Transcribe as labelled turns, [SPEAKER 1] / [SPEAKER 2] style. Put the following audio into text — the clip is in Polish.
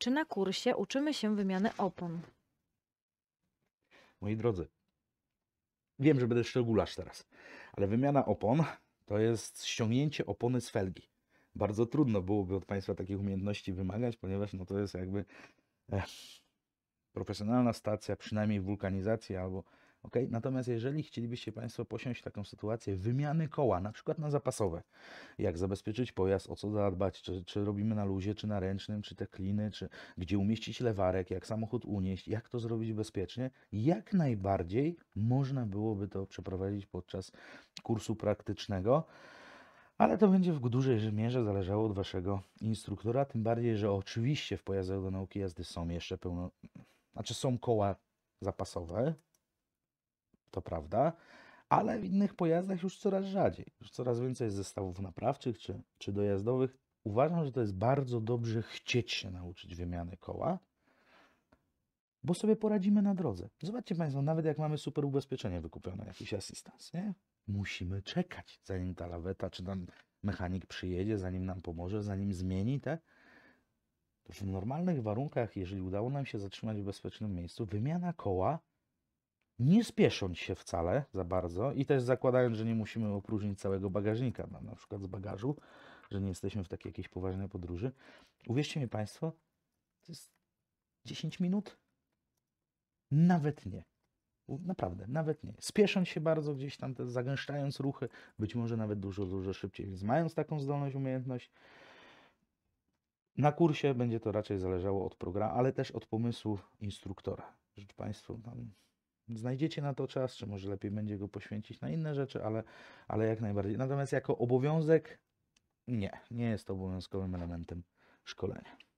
[SPEAKER 1] Czy na kursie uczymy się wymiany opon? Moi drodzy, wiem, że będę szczególarz teraz, ale wymiana opon to jest ściągnięcie opony z felgi. Bardzo trudno byłoby od Państwa takich umiejętności wymagać, ponieważ no to jest jakby eh, profesjonalna stacja, przynajmniej wulkanizacji albo Ok? Natomiast jeżeli chcielibyście Państwo posiąść taką sytuację wymiany koła, na przykład na zapasowe, jak zabezpieczyć pojazd, o co zadbać, czy, czy robimy na luzie, czy na ręcznym, czy te kliny, czy gdzie umieścić lewarek, jak samochód unieść, jak to zrobić bezpiecznie, jak najbardziej można byłoby to przeprowadzić podczas kursu praktycznego. Ale to będzie w dużej mierze zależało od waszego instruktora, tym bardziej, że oczywiście w pojazdach do nauki jazdy są jeszcze pełno, znaczy są koła zapasowe, to prawda, ale w innych pojazdach już coraz rzadziej. Już coraz więcej jest zestawów naprawczych czy, czy dojazdowych. Uważam, że to jest bardzo dobrze chcieć się nauczyć wymiany koła, bo sobie poradzimy na drodze. Zobaczcie Państwo, nawet jak mamy super ubezpieczenie wykupione, jakiś asystans, nie? Musimy czekać, zanim ta laweta czy tam mechanik przyjedzie, zanim nam pomoże, zanim zmieni te. W normalnych warunkach, jeżeli udało nam się zatrzymać w bezpiecznym miejscu, wymiana koła nie spiesząc się wcale za bardzo i też zakładając, że nie musimy opróżnić całego bagażnika, no, na przykład z bagażu, że nie jesteśmy w takiej jakiejś poważnej podróży. Uwierzcie mi Państwo, to jest 10 minut? Nawet nie. Naprawdę, nawet nie. Spiesząc się bardzo gdzieś tam, zagęszczając ruchy, być może nawet dużo, dużo szybciej. Więc mając taką zdolność, umiejętność, na kursie będzie to raczej zależało od programu, ale też od pomysłu instruktora. Rzecz Państwu tam no, znajdziecie na to czas, czy może lepiej będzie go poświęcić na inne rzeczy, ale, ale jak najbardziej. Natomiast jako obowiązek, nie, nie jest to obowiązkowym elementem szkolenia.